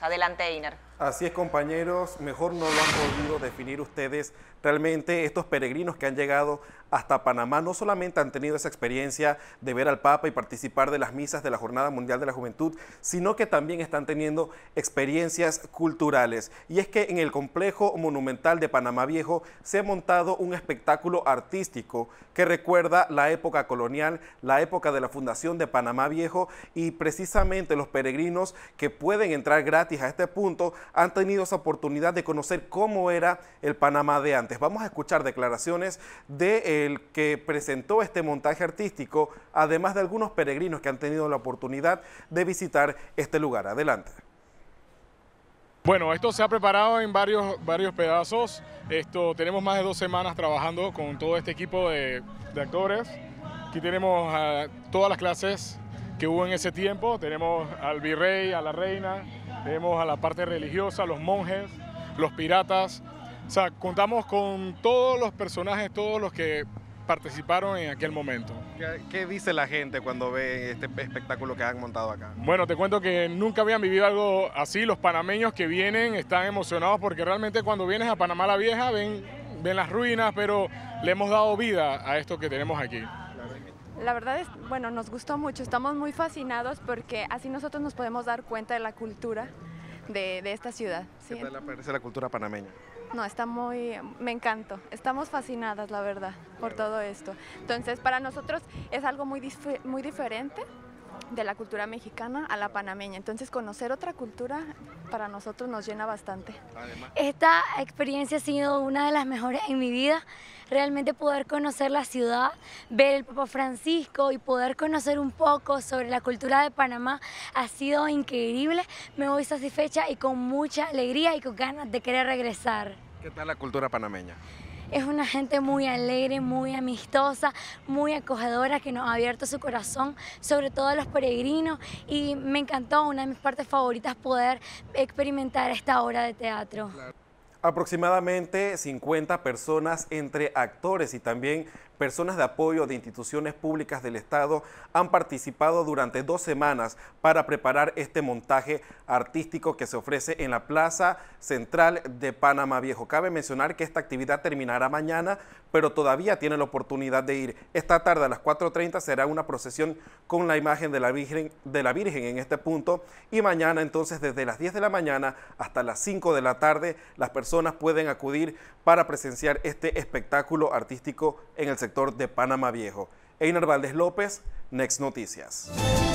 Adelante, Einer. Así es, compañeros, mejor no lo han podido definir ustedes. Realmente estos peregrinos que han llegado hasta Panamá no solamente han tenido esa experiencia de ver al Papa y participar de las misas de la Jornada Mundial de la Juventud, sino que también están teniendo experiencias culturales. Y es que en el complejo monumental de Panamá Viejo se ha montado un espectáculo artístico que recuerda la época colonial, la época de la fundación de Panamá Viejo y precisamente los peregrinos que pueden entrar gratis a este punto han tenido esa oportunidad de conocer cómo era el Panamá de antes. Vamos a escuchar declaraciones del que presentó este montaje artístico, además de algunos peregrinos que han tenido la oportunidad de visitar este lugar. Adelante. Bueno, esto se ha preparado en varios, varios pedazos. Esto, tenemos más de dos semanas trabajando con todo este equipo de, actores. Aquí tenemos a todas las clases que hubo en ese tiempo. Tenemos al virrey, a la reina, vemos a la parte religiosa, los monjes, los piratas. O sea, contamos con todos los personajes, todos los que participaron en aquel momento. ¿Qué, dice la gente cuando ve este espectáculo que han montado acá? Bueno, te cuento que nunca habían vivido algo así. Los panameños que vienen están emocionados porque realmente cuando vienes a Panamá la Vieja ven las ruinas, pero le hemos dado vida a esto que tenemos aquí. La verdad es, bueno, nos gustó mucho, estamos muy fascinados porque así nosotros nos podemos dar cuenta de la cultura de, esta ciudad. ¿Qué la cultura panameña? No, está muy, me encantó, estamos fascinadas, la verdad, por todo esto. Entonces, para nosotros es algo muy, muy diferente de la cultura mexicana a la panameña. Entonces conocer otra cultura para nosotros nos llena bastante. Esta experiencia ha sido una de las mejores en mi vida. Realmente poder conocer la ciudad, ver el Papa Francisco y poder conocer un poco sobre la cultura de Panamá ha sido increíble. Me voy satisfecha y con mucha alegría y con ganas de querer regresar. ¿Qué tal la cultura panameña? Es una gente muy alegre, muy amistosa, muy acogedora que nos ha abierto su corazón, sobre todo a los peregrinos y me encantó, una de mis partes favoritas, poder experimentar esta obra de teatro. Aproximadamente 50 personas entre actores y también personas de apoyo de instituciones públicas del Estado han participado durante dos semanas para preparar este montaje artístico que se ofrece en la Plaza Central de Panamá Viejo. Cabe mencionar que esta actividad terminará mañana, pero todavía tiene la oportunidad de ir. Esta tarde a las 4.30 será una procesión con la imagen de la, Virgen, de la Virgen en este punto y mañana entonces desde las 10 de la mañana hasta las 5 de la tarde las personas pueden acudir para presenciar este espectáculo artístico en el sector de Panamá Viejo. Einar Valdés López, Next Noticias.